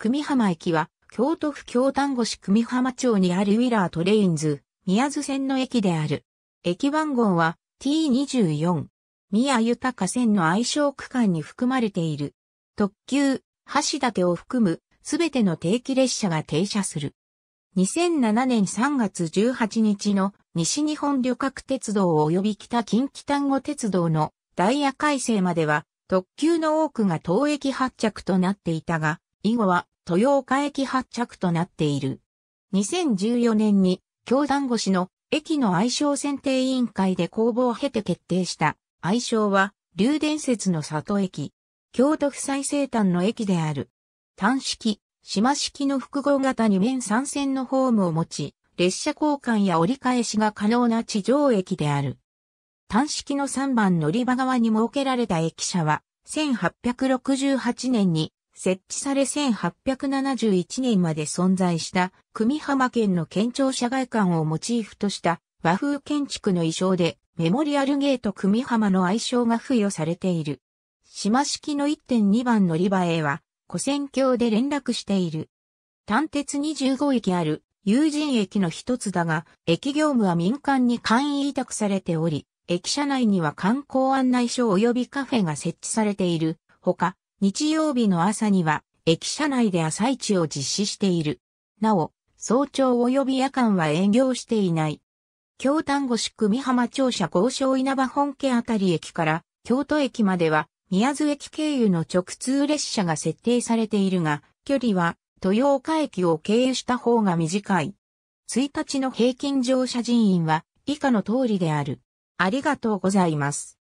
久美浜駅は、京都府京丹後市久美浜町にあるウィラートレインズ、宮津線の駅である。駅番号は T24。宮豊線の愛称区間に含まれている。特急、橋立を含むすべての定期列車が停車する。2007年3月18日の西日本旅客鉄道及び北近畿丹後鉄道のダイヤ改正までは特急の多くが当駅発着となっていたが、以後は豊岡駅発着となっている。2014年に京団越しの駅の愛称選定委員会で公募を経て決定した愛称は流伝説の里駅。京都府最西端の駅である。単式、島式の複合型2面3線のホームを持ち、列車交換や折り返しが可能な地上駅である。単式の3番乗り場側に設けられた駅舎は、1868年に設置され1871年まで存在した久美浜県の県庁社外館をモチーフとした和風建築の衣装でメモリアルゲート久美浜の愛称が付与されている。島式の1.2番乗り場へは古戦橋で連絡している。単鉄25駅ある友人駅の一つだが、駅業務は民間に簡易委託されており、駅舎内には観光案内所及びカフェが設置されている。ほか、日曜日の朝には駅舎内で朝市を実施している。なお、早朝及び夜間は営業していない。京丹後市久美浜庁舎交渉稲葉本家あたり駅から京都駅までは宮津駅経由の直通列車が設定されているが、距離は豊岡駅を経由した方が短い。1日の平均乗車人員は以下の通りである。ありがとうございます。